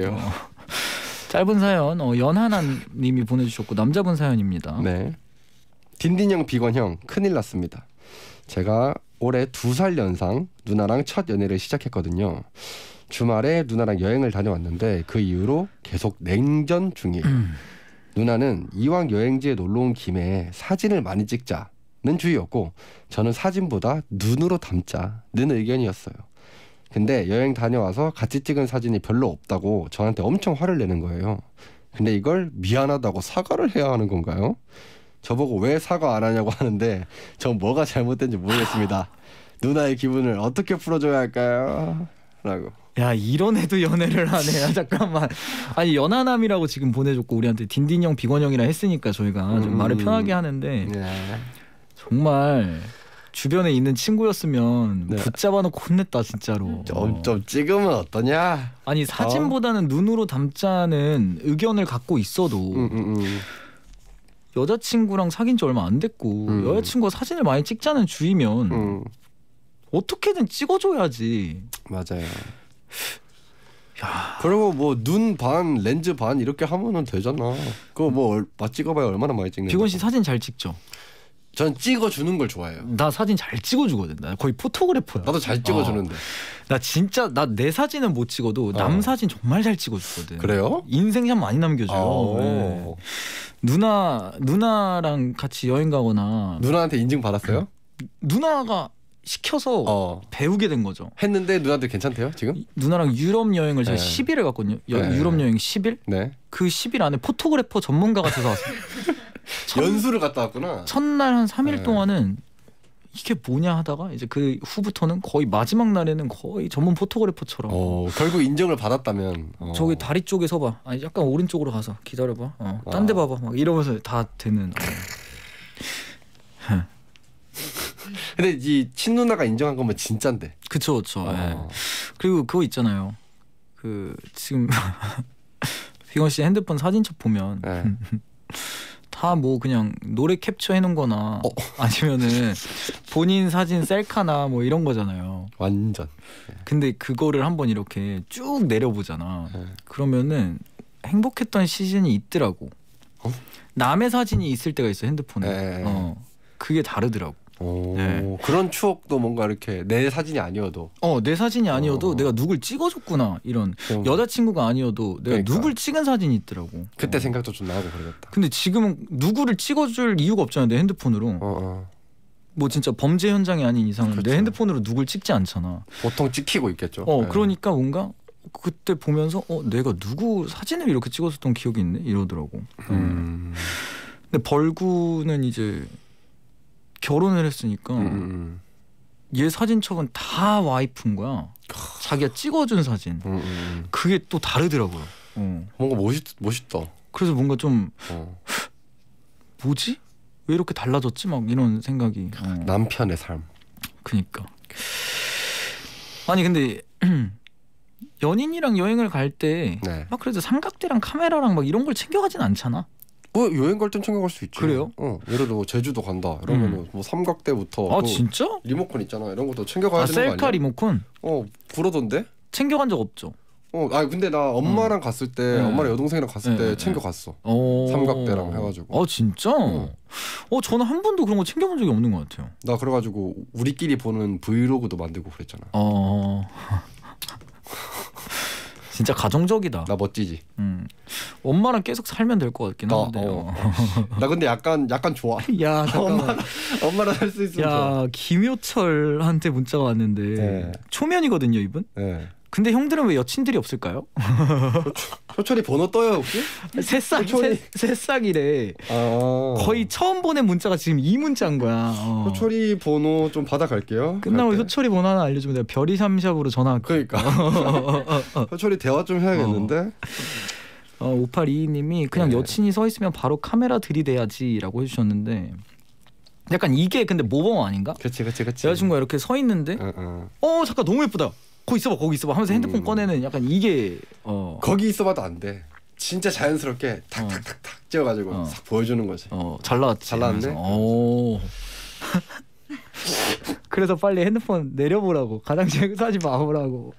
요 어. 어. 짧은 사연 어, 연하나님이 보내주셨고 남자분 사연입니다. 네. 딘딘형 비건형 큰일 났습니다. 제가 올해 두 살 연상 누나랑 첫 연애를 시작했거든요. 주말에 누나랑 여행을 다녀왔는데 그 이후로 계속 냉전 중이에요. 음. 누나는 이왕 여행지에 놀러 온 김에 사진을 많이 찍자는 주의였고 저는 사진보다 눈으로 담자는 의견이었어요. 근데 여행 다녀와서 같이 찍은 사진이 별로 없다고 저한테 엄청 화를 내는 거예요. 근데 이걸 미안하다고 사과를 해야 하는 건가요? 저보고 왜 사과 안 하냐고 하는데 전 뭐가 잘못된지 모르겠습니다. 누나의 기분을 어떻게 풀어줘야 할까요? 라고. 야 이런 애도 연애를 하네. 야 잠깐만. 아니 연하남이라고 지금 보내줬고 우리한테 딘딘 형 비건 형이라 했으니까 저희가 좀 음. 말을 편하게 하는데 예. 정말 주변에 있는 친구였으면 뭐 네. 붙잡아놓고 혼냈다 진짜로. 좀좀 찍으면 어떠냐? 아니 어? 사진보다는 눈으로 담자는 의견을 갖고 있어도 음, 음, 음. 여자친구랑 사귄 지 얼마 안 됐고 음. 여자친구가 사진을 많이 찍자는 주의면 음. 어떻게든 찍어줘야지. 맞아요. 야. 그리고 뭐 눈 반, 렌즈 반 이렇게 하면은 되잖아. 그거 뭐맛 찍어봐야 얼마나 많이 찍는. 비건 씨 사진 잘 찍죠? 전 찍어주는 걸 좋아해요. 나 사진 잘 찍어주거든. 나 거의 포토그래퍼야. 나도 잘 찍어주는데. 어. 나 진짜 나 내 사진은 못 찍어도 어. 남 어. 사진 정말 잘 찍어주거든. 그래요? 인생샷 많이 남겨줘 어. 네. 누나 누나랑 같이 여행 가거나 누나한테 인증 받았어요? 음. 누나가 시켜서 어. 배우게 된 거죠. 했는데 누나들 괜찮대요 지금? 누나랑 유럽 여행을 제가 네. 10일을 갔거든요. 여, 네. 유럽 여행 10일? 네. 그 10일 안에 포토그래퍼 전문가가 돼서 왔어요. 첫, 연수를 갔다 왔구나. 첫날 한 3일 네. 동안은 이게 뭐냐 하다가 이제 그 후부터는 거의 마지막 날에는 거의 전문 포토그래퍼처럼 어, 결국 인정을 받았다면 어. 저기 다리 쪽에 서봐 아니 약간 오른쪽으로 가서 기다려봐 어, 딴데 어. 봐봐 막 이러면서 다 되는 근데 이 친누나가 인정한 거면 뭐 진짠데 그쵸 그쵸 어. 예. 그리고 그거 있잖아요 그 지금 비건 씨 핸드폰 사진첩 보면 예. 다뭐 그냥 노래 캡처해 놓은 거나 어. 아니면은 본인 사진 셀카나 뭐 이런 거잖아요. 완전. 근데 그거를 한번 이렇게 쭉 내려보잖아. 네. 그러면은 행복했던 시즌이 있더라고. 어? 남의 사진이 있을 때가 있어 핸드폰에. 네. 어. 그게 다르더라고. 오, 네. 그런 추억도 뭔가 이렇게 내 사진이 아니어도 어내 사진이 아니어도 어. 내가 누굴 찍어줬구나 이런 어. 여자친구가 아니어도 내가 그러니까. 누굴 찍은 사진이 있더라고 그때 어. 생각도 좀 나고 그러겠다 근데 지금은 누구를 찍어줄 이유가 없잖아 내 핸드폰으로 어, 어. 뭐 진짜 범죄 현장이 아닌 이상은 그렇죠. 내 핸드폰으로 누굴 찍지 않잖아 보통 찍히고 있겠죠 어 네. 그러니까 뭔가 그때 보면서 어 내가 누구 사진을 이렇게 찍었었던 기억이 있네 이러더라고 네. 음. 근데 벌구는 이제 결혼을 했으니까 음. 음, 음. 얘 사진첩은 다 와이프인 거야. 자기가 찍어준 사진. 음, 음. 그게 또 다르더라고요. 어. 뭔가 멋있 멋있다. 그래서 뭔가 좀 어. 뭐지? 왜 이렇게 달라졌지? 막 이런 생각이. 어. 남편의 삶. 그니까. 아니 근데 연인이랑 여행을 갈 때막 네. 그래도 삼각대랑 카메라랑 막 이런 걸 챙겨가진 않잖아. 뭐 여행 갈 땐 챙겨갈 수 있지. 그래요? 어, 예를 들어 뭐 제주도 간다. 이러면 음. 뭐 삼각대부터 아, 진짜? 리모컨 있잖아. 이런 것도 챙겨가야 아, 되는 거 아니야? 셀카 리모컨? 어, 부러던데? 챙겨간 적 없죠. 어, 아 근데 나 엄마랑 음. 갔을 때 네. 엄마랑 여동생이랑 갔을 네. 때 네, 네. 챙겨 갔어. 어. 삼각대랑 해가지고. 아 진짜? 어. 어 저는 한 번도 그런 거 챙겨본 적이 없는 것 같아요. 나 그래가지고 우리끼리 보는 브이로그도 만들고 그랬잖아. 어. 진짜 가정적이다. 나 멋지지. 음. 엄마랑 계속 살면 될 것 같긴 아, 한데요. 어, 나 근데 약간 약간 좋아. 야 잠깐만. 엄마, 랑살 수 있으면 야, 좋아. 김효철한테 문자가 왔는데 네. 초면이거든요 이분. 네. 근데 형들은 왜 여친들이 없을까요? 효철이 번호 떠요 혹시? 새싹 새, 싹이래 아... 거의 처음 보낸 문자가 지금 이 문자인 거야. 어. 효철이 번호 좀 받아갈게요. 끝나고 효철이 번호 하나 알려주면 내가 별이 삼샵으로 전화. 그러니까. 효철이 대화 좀 해야겠는데. 어. 어, 5822님이 그냥 네. 여친이 서 있으면 바로 카메라 들이대야지라고 해주셨는데 약간 이게 근데 모범 아닌가? 그렇지, 그렇지, 그렇지. 여자친구가 이렇게 서 있는데 어, 어. 어 잠깐 너무 예쁘다. 거기 있어봐, 거기 있어봐 하면서 핸드폰 음. 꺼내는 약간 이게 어. 거기 있어봐도 안 돼. 진짜 자연스럽게 탁탁탁탁 어. 찍어가지고 어. 싹 보여주는 거지. 어, 잘 나왔지. 잘 나왔네. 그래서 빨리 핸드폰 내려보라고 가장 작은 사진 봐보라고.